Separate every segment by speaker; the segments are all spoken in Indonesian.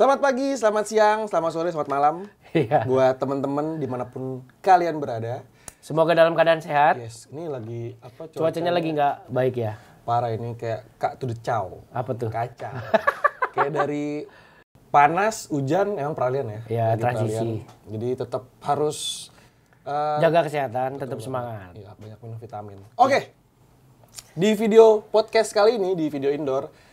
Speaker 1: Selamat pagi, selamat siang, selamat sore, selamat malam. Iya. Buat teman-teman dimanapun kalian berada. Semoga dalam keadaan sehat. Yes, ini lagi apa? Cuacanya, cuacanya lagi ya? nggak baik ya? Parah ini kayak kak tuh decau. Apa tuh? Kaca. kayak dari panas, hujan, emang peralihan ya? Iya, transisi. Peralian. Jadi tetap harus uh, jaga kesehatan, tetap, tetap semangat. Iya, banyak minum vitamin. Oke. Okay. Di video podcast kali ini di video indoor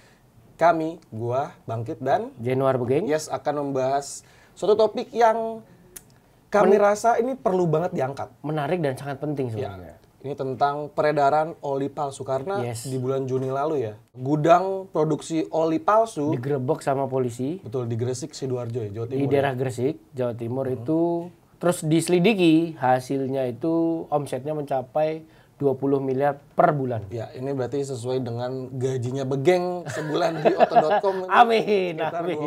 Speaker 1: kami, gua, Bangkit dan Januar Begeng. Yes, akan membahas suatu topik yang kami Men rasa ini perlu banget diangkat. Menarik dan sangat penting iya. sebenarnya. Ya. Ini tentang peredaran oli palsu karena yes. di bulan Juni lalu ya, gudang produksi oli palsu digerebek sama polisi. Betul di Gresik Sidoarjo ya, Jawa Timur. Di ya. daerah ya. Gresik, Jawa Timur hmm. itu terus diselidiki hasilnya itu omsetnya mencapai 20 miliar per bulan. Ya, ini berarti sesuai dengan gajinya begeng sebulan di oto.com. amin, amin.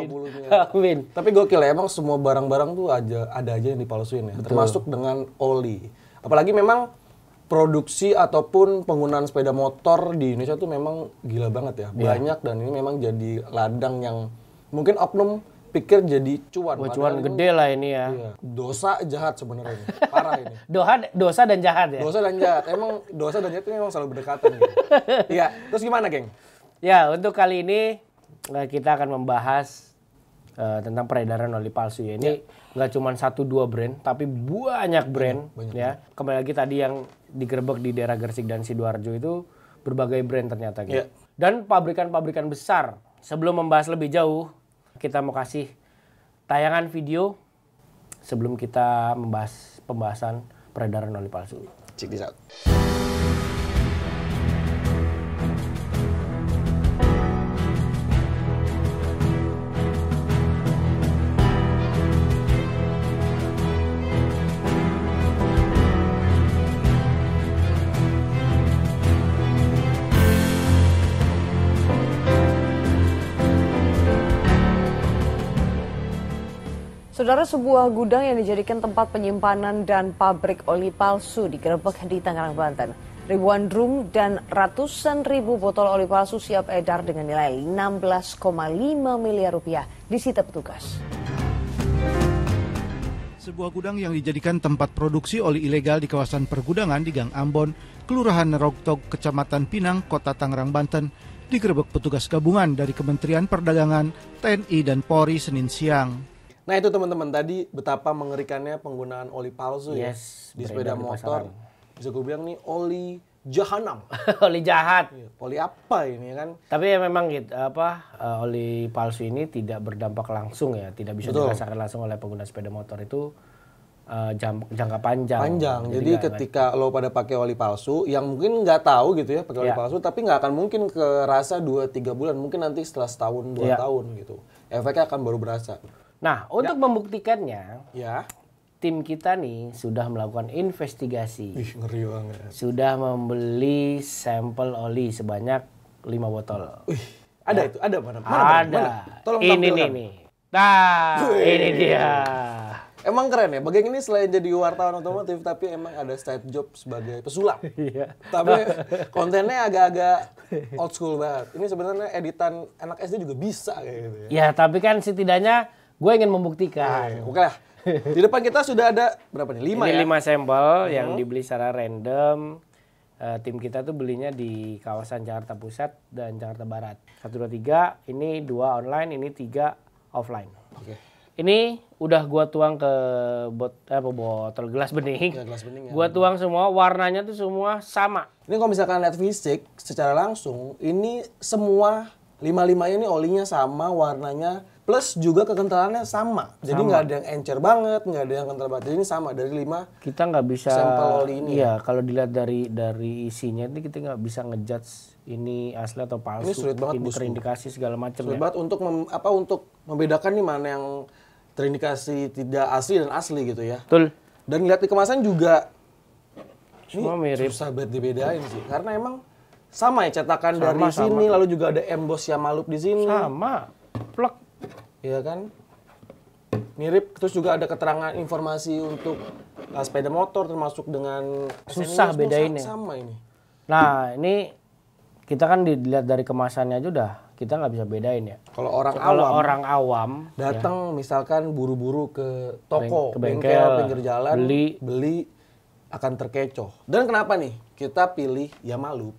Speaker 1: Amin. Tapi gokil ya, emang semua barang-barang tuh aja ada aja yang dipalsuin ya, Betul. termasuk dengan oli. Apalagi memang produksi ataupun penggunaan sepeda motor di Indonesia tuh memang gila banget ya. Iya. Banyak yeah. dan ini memang jadi ladang yang mungkin oknum pikir jadi cuan. Wah, cuan gede lah ini ya. Iya. Dosa jahat sebenarnya. Parah ini. Doha, dosa dan jahat ya. Dosa dan jahat. Emang dosa dan jahat itu memang selalu berdekatan gitu. Terus gimana, Geng? Ya, untuk kali ini eh, kita akan membahas uh, tentang peredaran oli palsu ya. Ini ya. nggak ya. cuma satu dua brand, tapi banyak brand iya, banyak, ya. Kembali lagi tadi yang digerebek di daerah Gersik dan Sidoarjo itu berbagai brand ternyata gitu. Ya. Dan pabrikan-pabrikan besar. Sebelum membahas lebih jauh, kita mau kasih tayangan video sebelum kita membahas pembahasan peredaran oli palsu. Check this out. Saudara sebuah gudang yang dijadikan tempat penyimpanan dan pabrik oli palsu digerebek di Tangerang, Banten. Ribuan drum dan ratusan ribu botol oli palsu siap edar dengan nilai 16,5 miliar rupiah disita petugas. Sebuah gudang yang dijadikan tempat produksi oli ilegal di kawasan pergudangan di Gang Ambon, Kelurahan Rogtog, Kecamatan Pinang, Kota Tangerang, Banten, digerebek petugas gabungan dari Kementerian Perdagangan, TNI, dan Polri Senin siang. Nah itu teman-teman tadi betapa mengerikannya penggunaan oli palsu ya yes, ya di sepeda motor. Bisa gue bilang nih oli jahanam. oli jahat. Iya, oli apa ini ya kan? Tapi ya memang gitu apa eh, oli palsu ini tidak berdampak langsung ya, tidak bisa Betul. dirasakan langsung oleh pengguna sepeda motor itu uh, jam, jangka panjang. Panjang. Jadi, Jadi ketika lo pada pakai oli palsu, yang mungkin nggak tahu gitu ya pakai oli iya. palsu, tapi nggak akan mungkin kerasa dua tiga bulan, mungkin nanti setelah setahun dua ya. tahun gitu. Efeknya akan baru berasa. Nah, ya. untuk ya. membuktikannya, ya. tim kita nih sudah melakukan investigasi. Ih, ngeri banget. Sudah membeli sampel oli sebanyak 5 botol. ada ya. itu, ada mana? mana ada. Mana? Tolong ini nih, nih. Nah, Wih. ini dia. Emang keren ya, bagian ini selain jadi wartawan otomotif, tapi emang ada side job sebagai pesulap. Iya. tapi kontennya agak-agak old school banget. Ini sebenarnya editan anak SD juga bisa kayak gitu ya. Ya, tapi kan setidaknya Gue ingin membuktikan. Iya, iya. Oke lah. Di depan kita sudah ada berapa nih? Lima Ini ya? Lima sampel -huh. Hmm. yang dibeli secara random. Uh, tim kita tuh belinya di kawasan Jakarta Pusat dan Jakarta Barat. Satu dua tiga. Ini dua online, ini tiga offline. Oke. Okay. Ini udah gua tuang ke bot eh, apa botol gelas bening. Iya, gelas bening. Ya. Gua tuang semua warnanya tuh semua sama. Ini kalau misalkan lihat fisik secara langsung, ini semua lima lima ini olinya sama, warnanya plus juga kekentalannya sama. Jadi nggak ada yang encer banget, nggak ada yang kental banget. Jadi ini sama dari lima. Kita nggak bisa sampel oli ini. Iya, ya. kalau dilihat dari dari isinya ini kita nggak bisa ngejudge ini asli atau palsu. Ini sulit banget ini terindikasi segala macam ya. banget untuk mem, apa untuk membedakan nih mana yang terindikasi tidak asli dan asli gitu ya. Betul. Dan lihat di kemasan juga semua mirip. Susah banget dibedain sih. Karena emang sama ya cetakan sama, dari sama. sini lalu juga ada emboss Yamalup di sini. Sama Iya kan? Mirip terus juga ada keterangan informasi untuk uh, sepeda motor termasuk dengan susah bedainnya. Sama ini. Nah, ini kita kan dilihat dari kemasannya aja udah kita nggak bisa bedain ya. Kalau orang Kalo awam, orang awam datang ya. misalkan buru-buru ke toko, ke bengkel, bengkel pinggir jalan, beli, beli akan terkecoh. Dan kenapa nih kita pilih Yamalup?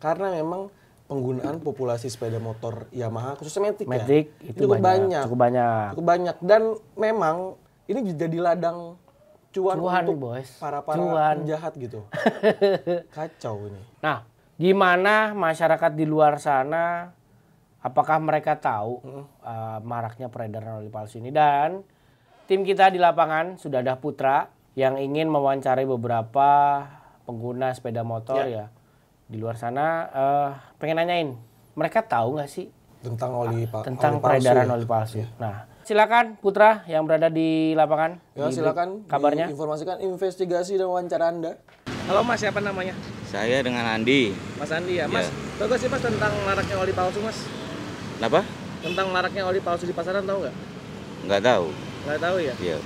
Speaker 1: Karena memang penggunaan populasi sepeda motor Yamaha khususnya Matic, ya. Matic ya. itu cukup banyak, banyak. Cukup banyak. Cukup banyak dan memang ini jadi ladang cuan, cuan untuk boys. para para cuan. penjahat gitu. Kacau ini. Nah, gimana masyarakat di luar sana apakah mereka tahu hmm. uh, maraknya peredaran oli palsu ini dan tim kita di lapangan sudah ada Putra yang ingin mewawancarai beberapa pengguna sepeda motor ya. ya di luar sana uh, pengen nanyain mereka tahu nggak sih tentang oli ah, palsu tentang oli peredaran palsu, ya? oli palsu. yeah. Nah, silakan Putra yang berada di lapangan. Ya, di silakan kabarnya. Informasikan investigasi dan wawancara Anda. Halo Mas, siapa namanya? Saya dengan Andi. Mas Andi ya, iya. Mas. yeah. Tahu sih Mas tentang maraknya oli palsu, Mas? apa Tentang maraknya oli palsu di pasaran tahu nggak? Nggak tahu. Nggak tahu ya?
Speaker 2: Iya.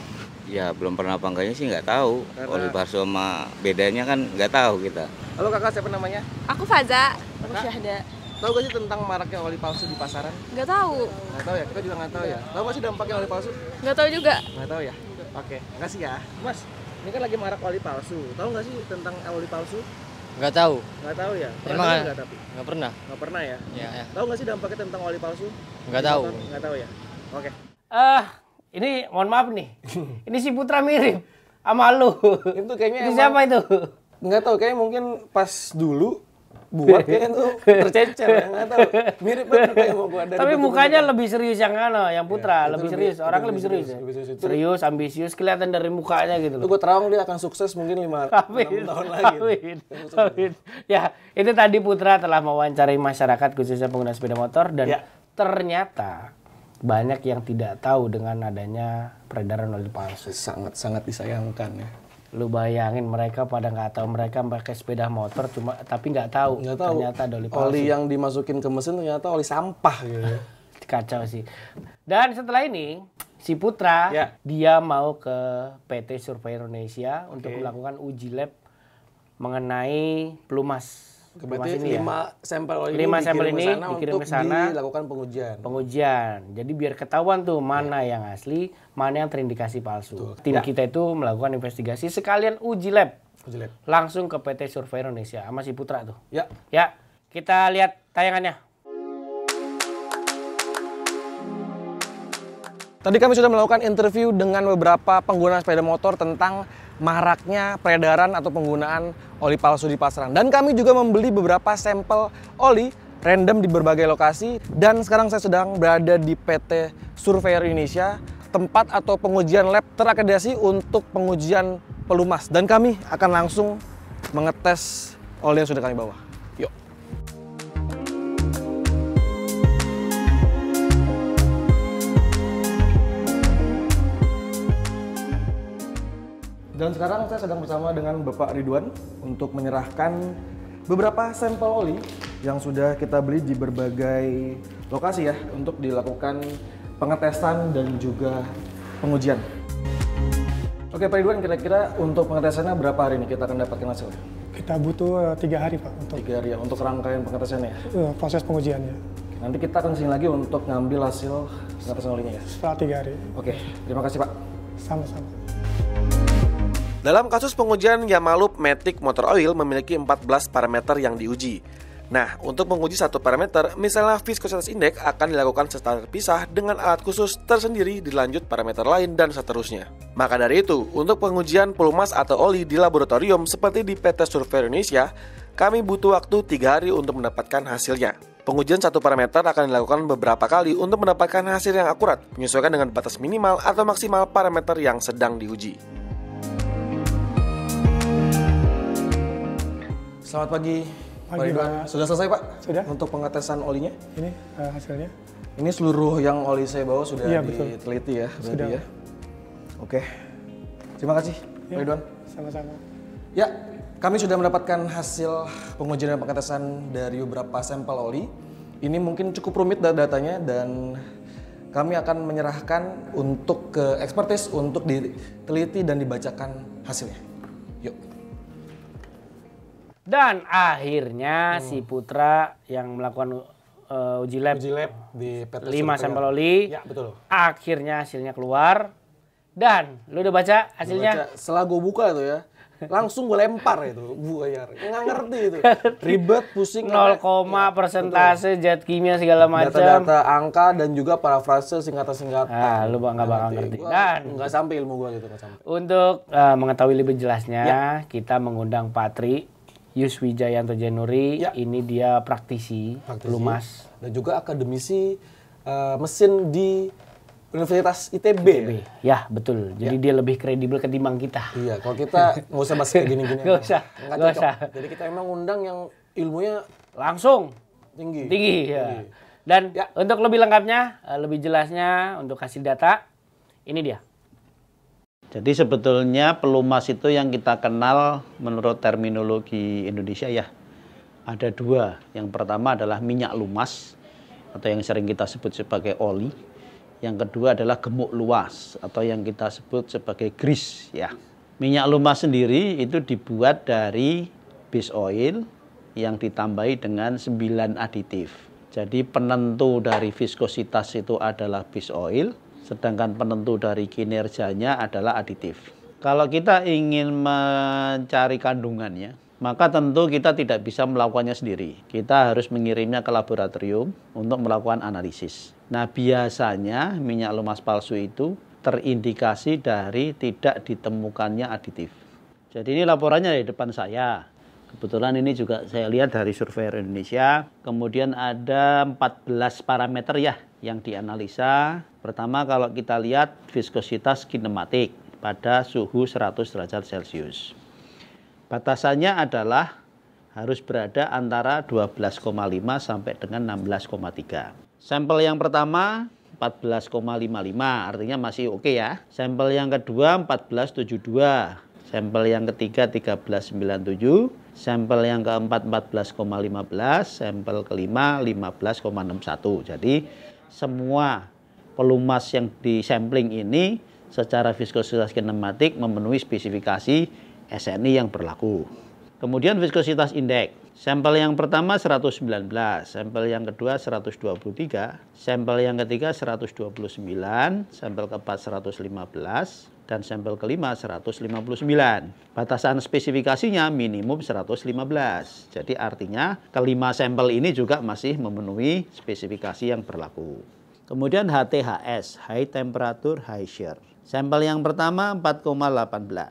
Speaker 2: Ya belum pernah apa enggaknya sih nggak tahu. Karena... Oli Barso sama bedanya kan nggak tahu kita.
Speaker 1: Halo kakak siapa namanya? Aku Faza. Aku Syahda. Tahu gak sih tentang maraknya oli palsu di pasaran? Nggak tahu. Nggak tahu ya. Kita juga nggak tahu ya. Tahu gak sih dampaknya oli palsu? Nggak tahu juga. Nggak tahu ya. Oke, makasih ya. Mas, ini kan lagi marak oli palsu. Tahu gak sih tentang oli palsu? Nggak tahu. Nggak tahu ya. Pernah Emang nggak tapi? Nggak pernah. Nggak pernah ya. Iya. ya. Tahu gak sih dampaknya tentang oli palsu? Nggak tahu. Nggak tahu ya. Oke. Ah. Uh ini mohon maaf nih. ini si Putra mirip sama lu. Itu kayaknya itu siapa itu? Enggak tahu, kayaknya mungkin pas dulu buat kayaknya tuh tercecer ya nggak tahu mirip banget kayak mau gua dari tapi mukanya muka. lebih serius yang ano yang putra ya, lebih, serius orang lebih, serius, serius, lebih serius, serius ambisius kelihatan dari mukanya gitu loh. gue terawang dia akan sukses mungkin lima amin, tahun lagi. Amin. amin. Ya itu tadi Putra telah mewawancarai masyarakat khususnya pengguna sepeda motor dan ya. ternyata banyak yang tidak tahu dengan adanya peredaran oli palsu. Sangat sangat disayangkan ya. Lu bayangin mereka pada nggak tahu mereka pakai sepeda motor cuma tapi nggak tahu, tahu ternyata ada oli palsu. Oli yang dimasukin ke mesin ternyata oli sampah gitu. Kacau sih. Dan setelah ini si Putra ya. dia mau ke PT Survei Indonesia okay. untuk melakukan uji lab mengenai pelumas Berarti ya? lima ya. sampel ini lima sampel ini sana dikirim ke sana dilakukan pengujian. Pengujian. Jadi biar ketahuan tuh mana ya. yang asli, mana yang terindikasi palsu. Tuh. Tim ya. kita itu melakukan investigasi sekalian uji lab. Uji lab. Langsung ke PT Survei Indonesia sama si Putra tuh. Ya. Ya. Kita lihat tayangannya. Tadi kami sudah melakukan interview dengan beberapa pengguna sepeda motor tentang maraknya peredaran atau penggunaan oli palsu di pasaran. Dan kami juga membeli beberapa sampel oli random di berbagai lokasi dan sekarang saya sedang berada di PT Surveyor Indonesia tempat atau pengujian lab terakreditasi untuk pengujian pelumas dan kami akan langsung mengetes oli yang sudah kami bawa. Dan sekarang saya sedang bersama dengan Bapak Ridwan untuk menyerahkan beberapa sampel oli yang sudah kita beli di berbagai lokasi ya untuk dilakukan pengetesan dan juga pengujian. Oke Pak Ridwan, kira-kira untuk pengetesannya berapa hari ini kita akan dapatkan hasilnya? Kita butuh eh, tiga hari Pak. Untuk... Tiga hari ya, untuk rangkaian pengetesannya ya? Uh, proses pengujiannya. Nanti kita akan sini lagi untuk ngambil hasil pengetesan olinya ya? Setelah tiga hari. Oke, terima kasih Pak. Sama-sama. Dalam kasus pengujian Yamalup Matic Motor Oil memiliki 14 parameter yang diuji. Nah, untuk menguji satu parameter, misalnya viskositas indeks akan dilakukan secara terpisah dengan alat khusus tersendiri dilanjut parameter lain dan seterusnya. Maka dari itu, untuk pengujian pelumas atau oli di laboratorium seperti di PT Survei Indonesia, kami butuh waktu 3 hari untuk mendapatkan hasilnya. Pengujian satu parameter akan dilakukan beberapa kali untuk mendapatkan hasil yang akurat, menyesuaikan dengan batas minimal atau maksimal parameter yang sedang diuji. Selamat pagi. Pagi, Pak. Pak. Sudah selesai, Pak? Sudah. Untuk pengetesan olinya? Ini uh, hasilnya. Ini seluruh yang oli saya bawa sudah iya, diteliti ya, sudah. ya. Oke. Terima kasih, Pak iya, Ridwan. Sama-sama. Ya, kami sudah mendapatkan hasil pengujian dan pengetesan dari beberapa sampel oli. Ini mungkin cukup rumit datanya dan kami akan menyerahkan untuk ke ekspertis untuk diteliti dan dibacakan hasilnya. Dan akhirnya hmm. si Putra yang melakukan uh, uji lab, uji lab di 5 sampel oli, ya, betul. akhirnya hasilnya keluar. Dan lu udah baca hasilnya? baca. Setelah gue buka itu ya, langsung gue lempar itu buaya nggak ngerti itu ribet pusing 0, koma ya, persentase betul. zat kimia segala macam data-data angka dan juga parafrase singkatan-singkatan ah lu bang nggak bakal ngerti gua, dan nggak sampai ilmu gue gitu enggak sampai untuk uh, mengetahui lebih jelasnya ya. kita mengundang Patri Yus Wijayanto Januri, ya. ini dia praktisi, praktisi Lumas dan juga akademisi uh, mesin di Universitas ITB. ITB. Ya, betul. Jadi ya. dia lebih kredibel ketimbang kita. Iya, kalau kita nggak usah masuk kayak gini-gini. Nggak usah. Nggak usah. Jadi kita emang undang yang ilmunya langsung tinggi. Tinggi, ya. Tinggi. Dan ya. untuk lebih lengkapnya, eh, lebih jelasnya untuk kasih data, ini
Speaker 2: dia. Jadi sebetulnya pelumas itu yang kita kenal menurut terminologi Indonesia ya ada dua. Yang pertama adalah minyak lumas atau yang sering kita sebut sebagai oli. Yang kedua adalah gemuk luas atau yang kita sebut sebagai grease ya. Minyak lumas sendiri itu dibuat dari base oil yang ditambahi dengan 9 aditif. Jadi penentu dari viskositas itu adalah base oil sedangkan penentu dari kinerjanya adalah aditif. Kalau kita ingin mencari kandungannya, maka tentu kita tidak bisa melakukannya sendiri. Kita harus mengirimnya ke laboratorium untuk melakukan analisis. Nah, biasanya minyak lumas palsu itu terindikasi dari tidak ditemukannya aditif. Jadi ini laporannya di depan saya. Kebetulan ini juga saya lihat dari survei Indonesia. Kemudian ada 14 parameter ya yang dianalisa. Pertama kalau kita lihat viskositas kinematik pada suhu 100 derajat Celcius. Batasannya adalah harus berada antara 12,5 sampai dengan 16,3. Sampel yang pertama 14,55 artinya masih oke okay ya. Sampel yang kedua 1472 Sampel yang ketiga 1397, sampel yang keempat 14,15, sampel kelima 15,61. Jadi semua pelumas yang di sampling ini secara viskositas kinematik memenuhi spesifikasi SNI yang berlaku. Kemudian viskositas indeks Sampel yang pertama 119, sampel yang kedua 123, sampel yang ketiga 129, sampel keempat 115, dan sampel kelima 159. Batasan spesifikasinya minimum 115. Jadi artinya kelima sampel ini juga masih memenuhi spesifikasi yang berlaku. Kemudian HTHS, High Temperature High Shear. Sampel yang pertama 4,18,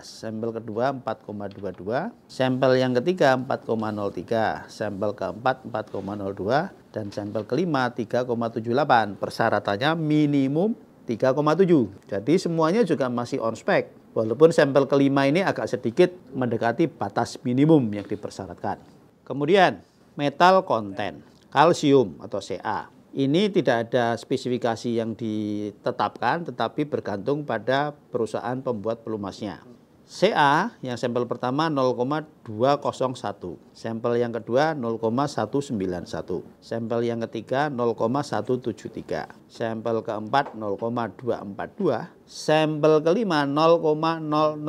Speaker 2: sampel kedua 4,22, sampel yang ketiga 4,03, sampel keempat 4,02, dan sampel kelima 3,78. Persyaratannya minimum 3,7. Jadi semuanya juga masih on spec. Walaupun sampel kelima ini agak sedikit mendekati batas minimum yang dipersyaratkan. Kemudian metal konten, kalsium atau Ca ini tidak ada spesifikasi yang ditetapkan tetapi bergantung pada perusahaan pembuat pelumasnya. CA yang sampel pertama 0,201, sampel yang kedua 0,191, sampel yang ketiga 0,173, sampel keempat 0,242, sampel kelima 0,0001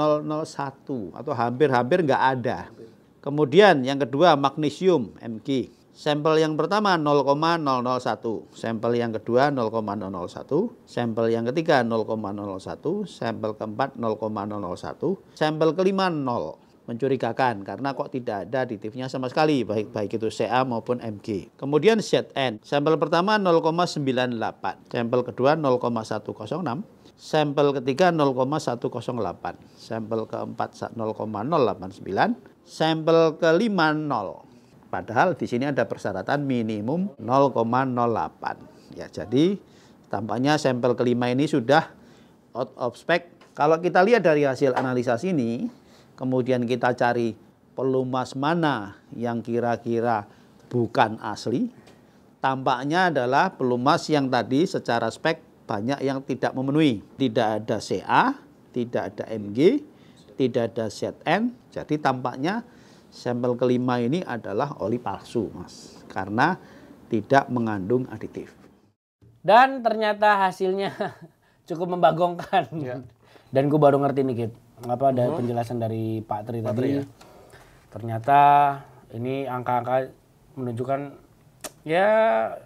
Speaker 2: atau hampir-hampir nggak ada. Kemudian yang kedua magnesium Mg Sampel yang pertama 0,001, sampel yang kedua 0,001, sampel yang ketiga 0,001, sampel keempat 0,001, sampel kelima 0. Mencurigakan karena kok tidak ada aditifnya sama sekali baik baik itu CA maupun MG. Kemudian ZN, sampel pertama 0,98, sampel kedua 0,106, sampel ketiga 0,108, sampel keempat 0,089, sampel kelima 0. Padahal di sini ada persyaratan minimum 0,08. Ya, jadi tampaknya sampel kelima ini sudah out of spec. Kalau kita lihat dari hasil analisa sini, kemudian kita cari pelumas mana yang kira-kira bukan asli, tampaknya adalah pelumas yang tadi secara spek banyak yang tidak memenuhi. Tidak ada CA, tidak ada MG, tidak ada ZN. Jadi tampaknya Sampel kelima ini adalah oli palsu, Mas, karena tidak mengandung aditif.
Speaker 1: Dan ternyata hasilnya cukup membagongkan. Ya. Dan gue baru ngerti nih, Git. Apa ada uh hmm? -huh. penjelasan dari Pak Tri Pak tadi. ya? Ternyata ini angka-angka menunjukkan ya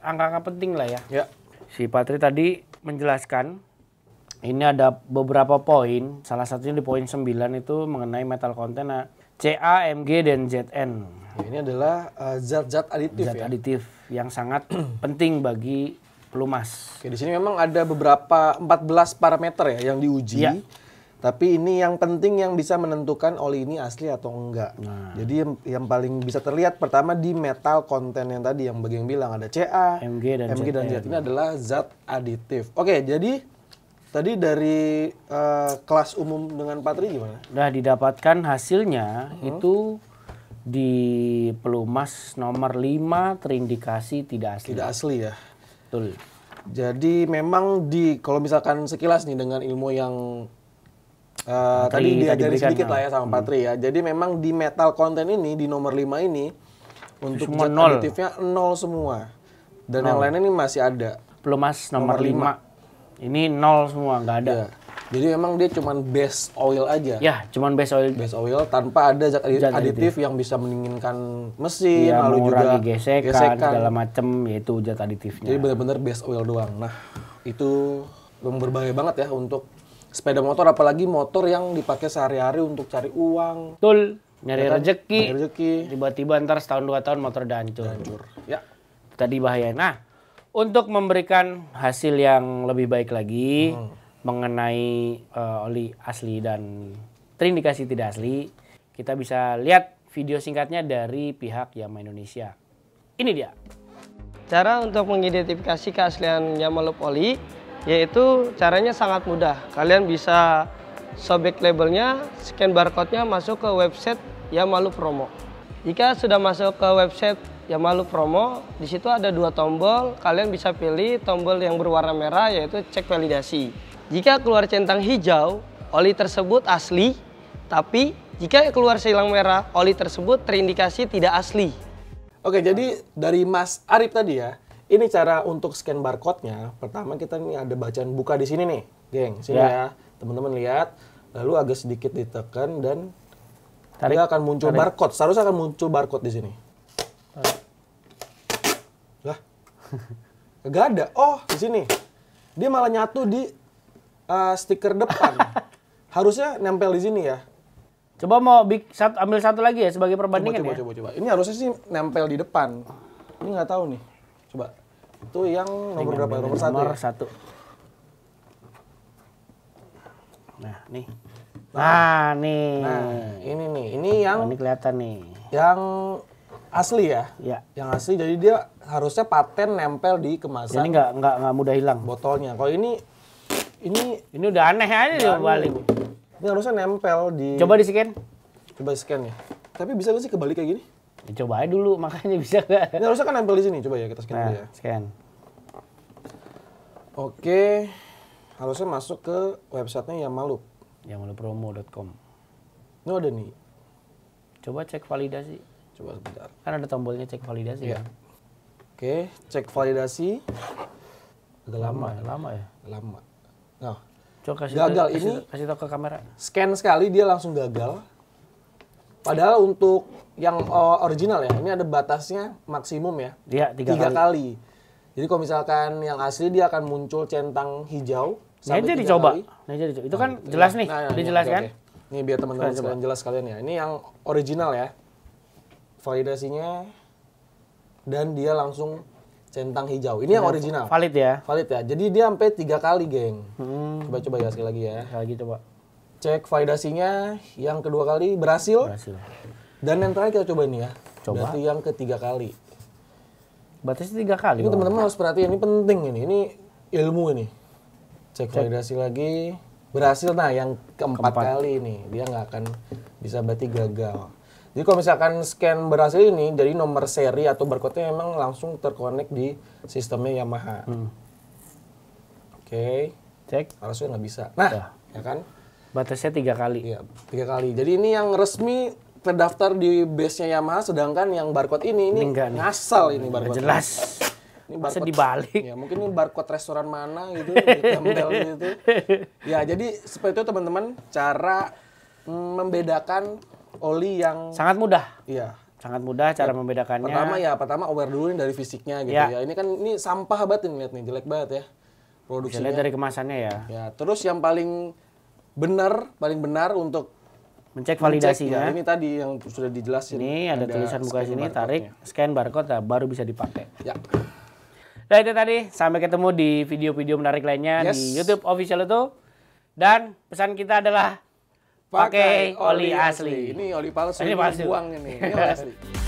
Speaker 1: angka-angka penting lah ya. ya. Si Pak Tri tadi menjelaskan ini ada beberapa poin. Salah satunya di poin 9 itu mengenai metal content CA, MG, dan ZN. N. ini adalah eh, zat-zat uh, aditif zat ya? aditif yang sangat penting bagi pelumas. Oke, di sini memang ada beberapa 14 parameter ya yang diuji. Ya. Tapi ini yang penting yang bisa menentukan oli ini asli atau enggak. Nah. Jadi yang, yang paling bisa terlihat pertama di metal konten yang tadi yang bagian bilang ada CA, MG dan MG Z dan ZN ini adalah zat aditif. Oke, jadi Tadi dari uh, kelas umum dengan Patri gimana? Nah, didapatkan hasilnya hmm. itu di pelumas nomor 5 terindikasi tidak asli. Tidak asli ya. Betul. Jadi memang di kalau misalkan sekilas nih dengan ilmu yang uh, tadi diajarin sedikit lah ya sama hmm. Patri ya. Jadi memang di metal konten ini di nomor 5 ini untuk semua nol. additifnya nol semua. Dan nol. yang lainnya ini masih ada. Pelumas nomor, nomor 5. 5 ini nol semua, nggak ada. Ya. Jadi emang dia cuma base oil aja. Ya, cuma base oil. Base oil tanpa ada zat aditif, aditif yang bisa mendinginkan mesin, ya, lalu juga gesekan, gesekan segala macem yaitu zat aditifnya. Jadi benar-benar base oil doang. Nah, itu memang berbahaya banget ya untuk sepeda motor apalagi motor yang dipakai sehari-hari untuk cari uang. Betul. Nyari ya kan? rezeki. Nyari rezeki. Tiba-tiba ntar setahun dua tahun motor udah hancur. Ya. Tadi bahaya. Nah, untuk memberikan hasil yang lebih baik lagi hmm. mengenai uh, oli asli dan terindikasi tidak asli, kita bisa lihat video singkatnya dari pihak Yamaha Indonesia. Ini dia. Cara untuk mengidentifikasi keaslian Yamaha Loop Oli yaitu caranya sangat mudah. Kalian bisa sobek labelnya, scan barcode-nya masuk ke website Loop Promo. Jika sudah masuk ke website Yamalu Promo, di situ ada dua tombol, kalian bisa pilih tombol yang berwarna merah yaitu cek validasi. Jika keluar centang hijau, oli tersebut asli, tapi jika keluar silang merah, oli tersebut terindikasi tidak asli. Oke, jadi dari Mas Arif tadi ya, ini cara untuk scan barcode-nya. Pertama kita ini ada bacaan buka di sini nih, geng. Sini ya, ya. teman-teman lihat. Lalu agak sedikit ditekan dan tarik, dia akan muncul tarik. barcode. Seharusnya akan muncul barcode di sini. Gak ada. Oh, di sini. Dia malah nyatu di uh, stiker depan. harusnya nempel di sini ya. Coba mau big, sat, ambil satu lagi ya sebagai perbandingan coba, ya. Coba, coba, coba. Ini harusnya sih nempel di depan. Ini nggak tahu nih. Coba. Itu yang nomor berapa? Nomor, nomor satu. ya? Nah, nih. Nah, nah nih. Nah, ini nih. Ini yang. Oh, ini kelihatan nih. Yang asli ya? Iya. Yang asli jadi dia harusnya paten nempel di kemasan. Jadi nggak nggak nggak mudah hilang. Botolnya. Kalau ini ini ini udah aneh aja dia balik. Ini harusnya nempel di. Coba di scan. Coba di scan ya. Tapi bisa gak sih kebalik kayak gini? Ya, coba aja dulu makanya bisa nggak? Ini harusnya kan nempel di sini. Coba ya kita scan nah, dulu ya. Scan. Oke. Harusnya masuk ke websitenya Yamalup. Yamalupromo.com. Ini ada nih. Coba cek validasi. Coba sebentar. Kan ada tombolnya cek validasi ya. Kan? Oke, cek validasi. Agak lama, lama, ya. lama ya. Lama. Nah, Coba kasih gagal ini. Kasih, kasih tahu ke kamera. Scan sekali dia langsung gagal. Padahal untuk yang eh, original ya, ini ada batasnya maksimum ya. Iya, tiga, tiga kali. kali. Jadi kalau misalkan yang asli dia akan muncul centang hijau. Ini aja dicoba. nah jadi dicoba. Itu nah, kan, gitu. nah, kan nah, nah jelas nih. Nah, ya, dia jelas okay, kan? Okay. Ini biar teman-teman jelas kalian ya. Ini yang original ya validasinya dan dia langsung centang hijau. Ini yang original. Valid ya. Valid ya. Jadi dia sampai tiga kali, geng. Hmm. Coba coba ya sekali lagi ya. Sekali lagi coba. Cek validasinya yang kedua kali berhasil. Berhasil. Dan yang terakhir kita coba ini ya. Coba. Berarti yang ketiga kali. Batas tiga kali. Ini teman-teman harus perhatiin ini penting ini. Ini ilmu ini. Cek, Cek. validasi lagi berhasil nah yang keempat, keempat. kali ini dia nggak akan bisa berarti gagal. Jadi kalau misalkan scan berhasil ini, jadi nomor seri atau barcode-nya memang langsung terkonek di sistemnya Yamaha. Hmm. Oke. Okay. Cek. Harusnya nggak bisa. Nah, ya, ya kan? Batasnya tiga kali. Iya, tiga kali. Jadi ini yang resmi terdaftar di base-nya Yamaha, sedangkan yang barcode ini, ini Enggak, ngasal ini barcode. jelas. Ini barcode dibalik. Ya, mungkin ini barcode restoran mana gitu, ditempel gitu. Ya, jadi seperti itu teman-teman cara hmm, membedakan oli yang sangat mudah. Iya. Sangat mudah cara ya, membedakannya. Pertama ya, pertama aware dulu nih dari fisiknya gitu ya. ya. Ini kan ini sampah banget nih lihat nih, jelek banget ya. Produksinya. Jelek dari kemasannya ya. Ya, terus yang paling benar, paling benar untuk mencek validasinya. Mencek, ya, ya, ini tadi yang sudah dijelasin. Ini ada, ada tulisan buka sini, tarik, scan barcode, nah, baru bisa dipakai. Ya. Nah itu tadi, sampai ketemu di video-video menarik lainnya yes. di YouTube official itu. Dan pesan kita adalah
Speaker 2: pakai oli asli. Ini
Speaker 1: oli palsu, ini palsu. buang ini. Ini oli asli.